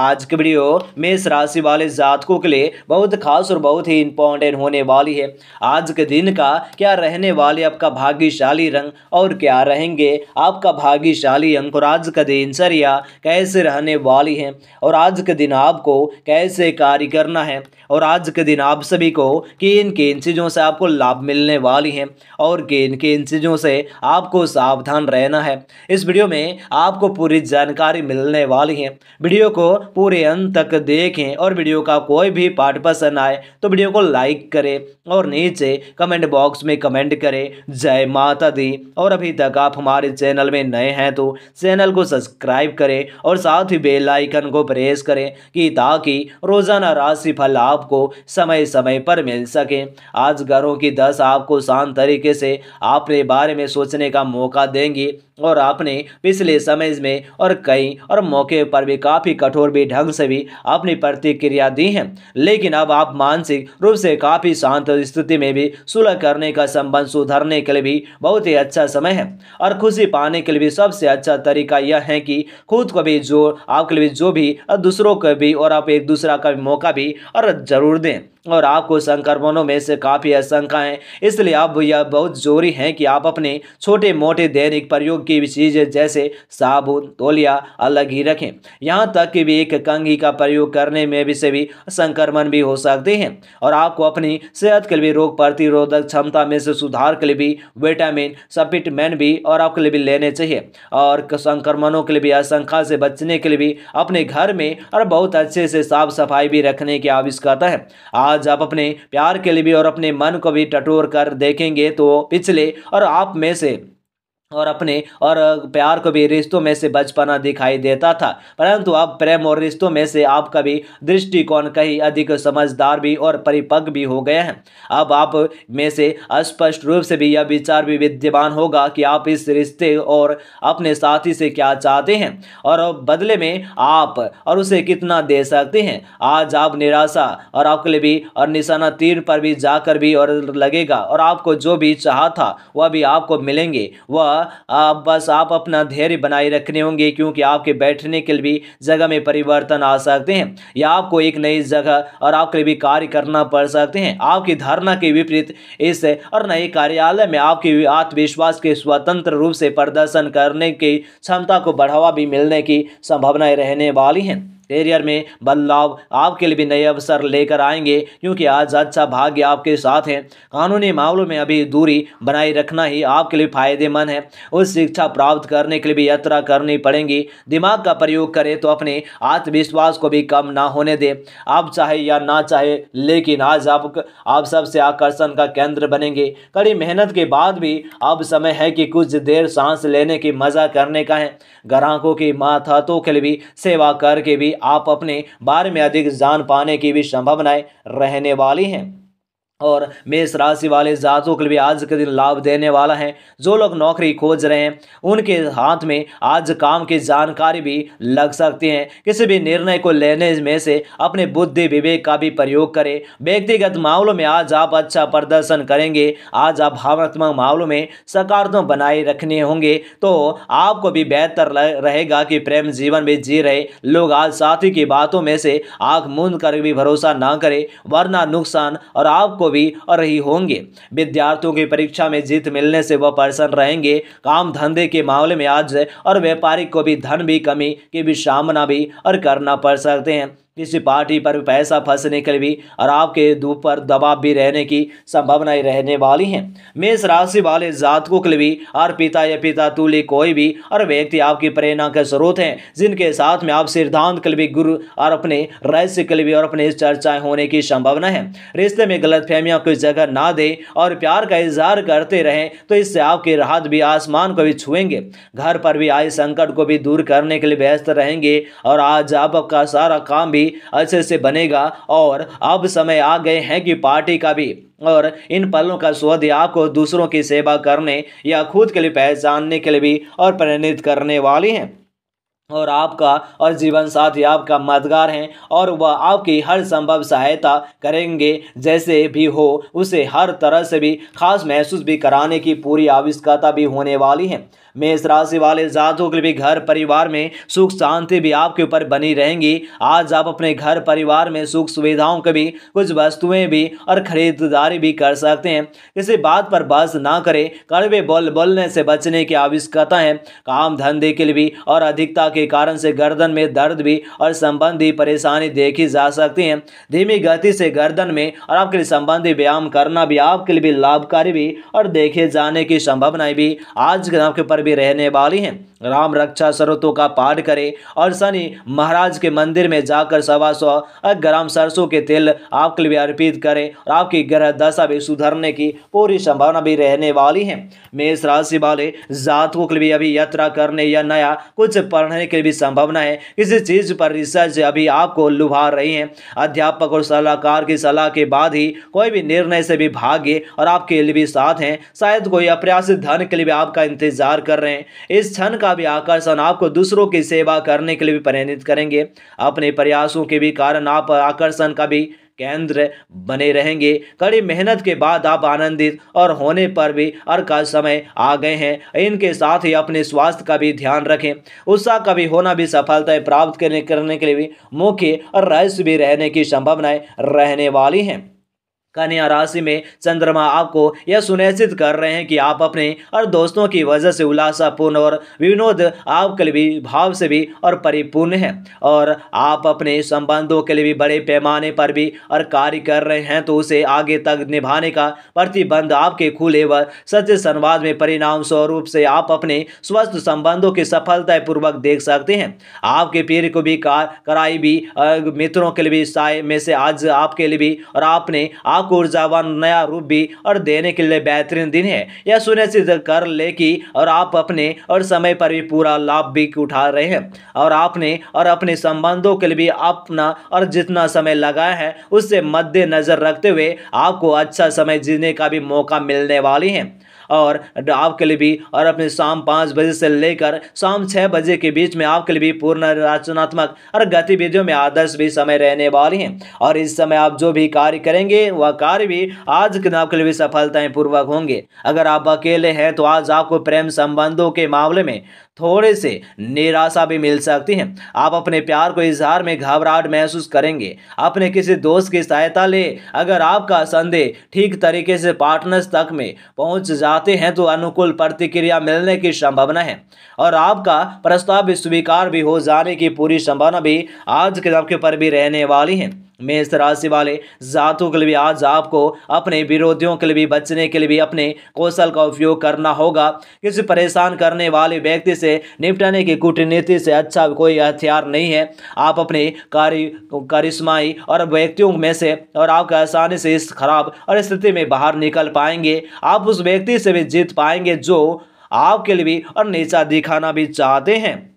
आज की वीडियो मेष राशि वाले जातकों के लिए बहुत खास और बहुत ही इंपॉर्टेंट होने वाली है आज के दिन का क्या रहने वाले आपका भाग्यशाली रंग और क्या रहेंगे आपका भाग्यशाली अंक और आज का दिनचर्या कैसे रहने वाली है और आज के दिन आपको कैसे कार्य करना है और आज के दिन आप सभी को किन किन चीज़ों से आपको लाभ मिलने वाली हैं और किन किन चीज़ों से आपको सावधान रहना है इस वीडियो में आपको पूरी जानकारी मिलने वाली है वीडियो को पूरे अंत तक देखें और वीडियो का कोई भी पार्ट पसंद आए तो वीडियो को लाइक करें और नीचे कमेंट बॉक्स में कमेंट करें जय माता दी और अभी तक आप हमारे चैनल में नए हैं तो चैनल को सब्सक्राइब करें और साथ ही बेल आइकन को प्रेस करें कि ताकि रोज़ाना राशि फल आपको समय समय पर मिल सके आज घरों की दस आपको शांत तरीके से आपने बारे में सोचने का मौका देंगी और आपने पिछले समय में और कई और मौके पर भी काफ़ी कठोर पूर्वी ढंग से भी अपनी प्रतिक्रिया दी है लेकिन अब आप मानसिक रूप से काफ़ी शांत स्थिति में भी सुलह करने का संबंध सुधारने के लिए भी बहुत ही अच्छा समय है और खुशी पाने के लिए भी सबसे अच्छा तरीका यह है कि खुद को भी जो आपके लिए जो भी दूसरों को भी और आप एक दूसरा का भी मौका भी और जरूर दें और आपको संक्रमणों में से काफ़ी आशंका है इसलिए अब यह बहुत ज़रूरी है कि आप अपने छोटे मोटे दैनिक प्रयोग की चीज़ें जैसे साबुन तोलिया अलग ही रखें यहाँ तक कि भी एक कंघी का प्रयोग करने में भी से भी संक्रमण भी हो सकते हैं और आपको अपनी सेहत के लिए रोग प्रतिरोधक क्षमता में से सुधार के लिए भी विटामिन सपिटमेंट भी और आपके लिए भी लेने चाहिए और संक्रमणों के लिए भी आशंका से बचने के लिए भी अपने घर में और बहुत अच्छे से साफ सफाई भी रखने की आवश्यकता है आप आज आप अपने प्यार के लिए भी और अपने मन को भी टटोर कर देखेंगे तो पिछले और आप में से और अपने और प्यार को भी रिश्तों में से बचपना दिखाई देता था परंतु अब प्रेम और रिश्तों में से आप कभी दृष्टिकोण कहीं अधिक समझदार भी और परिपक्व भी हो गए हैं अब आप में से स्पष्ट रूप से भी यह विचार भी विद्यमान होगा कि आप इस रिश्ते और अपने साथी से क्या चाहते हैं और बदले में आप और उसे कितना दे सकते हैं आज आप निराशा और आपके लिए भी और निशाना तीर पर भी जाकर भी और लगेगा और आपको जो भी चाह था वह भी आपको मिलेंगे वह आप बस आप अपना धैर्य बनाए रखने होंगे क्योंकि आपके बैठने के लिए भी जगह में परिवर्तन आ सकते हैं या आपको एक नई जगह और आपके लिए भी कार्य करना पड़ सकते हैं आपकी धारणा के विपरीत इस और नए कार्यालय में आपके आत्मविश्वास के स्वतंत्र रूप से प्रदर्शन करने की क्षमता को बढ़ावा भी मिलने की संभावनाएं रहने वाली हैं करियर में बदलाव आपके लिए भी नए अवसर लेकर आएंगे क्योंकि आज अच्छा भाग्य आपके साथ है कानूनी मामलों में अभी दूरी बनाए रखना ही आपके लिए फायदेमंद है उस शिक्षा प्राप्त करने के लिए भी यात्रा करनी पड़ेगी दिमाग का प्रयोग करें तो अपने आत्मविश्वास को भी कम ना होने दें आप चाहे या ना चाहे लेकिन आज आप आप सबसे आकर्षण का केंद्र बनेंगे कड़ी मेहनत के बाद भी अब समय है कि कुछ देर सांस लेने की मजा करने का है ग्राहकों की माथातों के लिए भी सेवा करके भी आप अपने बारे में अधिक जान पाने की भी संभावनाएं रहने वाली हैं और मेष राशि वाले जातों के लिए आज के दिन लाभ देने वाला है जो लोग नौकरी खोज रहे हैं उनके हाथ में आज काम की जानकारी भी लग सकती है किसी भी निर्णय को लेने में से अपने बुद्धि विवेक का भी प्रयोग करें व्यक्तिगत मामलों में आज आप अच्छा प्रदर्शन करेंगे आज आप भावनात्मक मामलों में सकारात्मक बनाए रखने होंगे तो आपको भी बेहतर रहेगा कि प्रेम जीवन में जी रहे लोग आज साथी की बातों में से आँख मूंद कर भी भरोसा ना करें वरना नुकसान और आपको भी रही होंगे विद्यार्थियों की परीक्षा में जीत मिलने से वह प्रसन्न रहेंगे काम धंधे के मामले में आज और व्यापारिक को भी धन भी कमी की भी सामना भी और करना पड़ सकते हैं किसी पार्टी पर पैसा फंसने के भी और आपके धूप पर दबाव भी रहने की संभावनाएं रहने वाली हैं मेष राशि वाले जातकों के लिए भी और पिता या पिता तुल्य कोई भी और व्यक्ति आपकी प्रेरणा के स्रोत हैं जिनके साथ में आप सिद्धांत के लिए भी गुरु और अपने रहस्य के लिए भी और अपने चर्चाएं होने की संभावना है रिश्ते में गलत फहमियाँ कोई जगह ना दे और प्यार का इजहार करते रहें तो इससे आपकी राहत भी आसमान को भी छुएंगे घर पर भी आए संकट को भी दूर करने के लिए व्यस्त रहेंगे और आज आपका सारा काम भी भी अच्छे से बनेगा और अब समय आ गए हैं कि पार्टी का भी और इन पलों का स्वाद आपको दूसरों की सेवा करने या खुद के लिए पहचानने के लिए भी और प्रेरित करने वाली हैं और आपका और जीवन साथी आपका मददगार हैं और वह आपकी हर संभव सहायता करेंगे जैसे भी हो उसे हर तरह से भी खास महसूस भी कराने की पूरी आवश्यकता भी होने वाली है मेष राशि वाले जातों के लिए घर परिवार में सुख शांति भी आपके ऊपर बनी रहेंगी आज आप अपने घर परिवार में सुख सुविधाओं के भी कुछ वस्तुएं भी और खरीदारी भी कर सकते हैं किसी बात पर बस ना करें कड़वे बोल बोलने से बचने की आवश्यकता है काम धंधे के लिए भी और अधिकता के के कारण से गर्दन में दर्द भी और संबंधी परेशानी देखी जा सकती है धीमी गति से गर्दन में और आपके लिए संबंधी व्यायाम करना भी आपके लिए भी लाभकारी भी और देखे जाने की संभावनाएं भी आज के आपके पर भी रहने वाली हैं राम रक्षा स्रोतों का पाठ करें और शनि महाराज के मंदिर में जाकर सवा सौ ग्राम सरसों के तेल आपके लिए अर्पित करें और आपकी ग्रह दशा भी सुधरने की पूरी संभावना भी रहने वाली है मेष राशि वाले जातकों के लिए अभी यात्रा करने या नया कुछ पढ़ने की भी संभावना है इसी चीज़ पर रिसर्च अभी आपको लुभा रही है अध्यापक और सलाहकार की सलाह के बाद ही कोई भी निर्णय से भी भाग्य और आपके लिए भी साथ हैं शायद कोई अप्रयासित धन के लिए भी आपका इंतजार कर रहे हैं इस क्षण का भी आकर्षण आपको दूसरों की सेवा करने के लिए भी प्रेरित करेंगे अपने प्रयासों के भी कारण आप आकर्षण का भी केंद्र बने रहेंगे कड़ी मेहनत के बाद आप आनंदित और होने पर भी अर्क का समय आ गए हैं इनके साथ ही अपने स्वास्थ्य का भी ध्यान रखें उत्साह का भी होना भी सफलताएं प्राप्त करने करने के लिए भी मुख्य और रहस्य भी रहने की संभावनाएं रहने वाली हैं कन्या राशि में चंद्रमा आपको यह सुनिश्चित कर रहे हैं कि आप अपने और दोस्तों की वजह से उल्लासापूर्ण और विनोद आपके लिए भी भाव से भी और परिपूर्ण है और आप अपने संबंधों के लिए भी बड़े पैमाने पर भी और कार्य कर रहे हैं तो उसे आगे तक निभाने का प्रतिबंध आपके खुले व सच्चे संवाद में परिणाम स्वरूप से आप अपने स्वस्थ संबंधों की सफलतापूर्वक देख सकते हैं आपके पीर को भी कराई भी मित्रों के लिए भी साय में से आज आपके लिए भी और आपने आप पाक ऊर्जावान नया रूप भी और देने के लिए बेहतरीन दिन है यह सुनिश्चित कर ले कि और आप अपने और समय पर भी पूरा लाभ भी उठा रहे हैं और आपने और अपने संबंधों के लिए भी अपना और जितना समय लगाया है उससे मद्देनजर रखते हुए आपको अच्छा समय जीने का भी मौका मिलने वाली है और आपके लिए भी और अपने शाम पाँच बजे से लेकर शाम छः बजे के बीच में आपके लिए भी पूर्ण रचनात्मक और गतिविधियों में आदर्श भी समय रहने वाली हैं और इस समय आप जो भी कार्य करेंगे वह कार्य भी आज के आपके लिए भी सफलताएं पूर्वक होंगे अगर आप अकेले हैं तो आज आपको प्रेम संबंधों के मामले में थोड़े से निराशा भी मिल सकती है आप अपने प्यार को इजहार में घबराहट महसूस करेंगे अपने किसी दोस्त की सहायता ले अगर आपका संदेह ठीक तरीके से पार्टनर्स तक में पहुंच जाते हैं तो अनुकूल प्रतिक्रिया मिलने की संभावना है और आपका प्रस्ताव स्वीकार भी हो जाने की पूरी संभावना भी आज के दबके पर भी रहने वाली है मेष राशि वाले जातों के लिए भी आज आपको अपने विरोधियों के लिए भी बचने के लिए भी अपने कौशल का उपयोग करना होगा किसी परेशान करने वाले व्यक्ति से निपटने की कूटनीति से अच्छा कोई हथियार नहीं है आप अपने कार्य करिश्माई और व्यक्तियों में से और आपके आसानी से इस खराब और स्थिति में बाहर निकल पाएंगे आप उस व्यक्ति से भी जीत पाएंगे जो आपके लिए भी और नीचा दिखाना भी चाहते हैं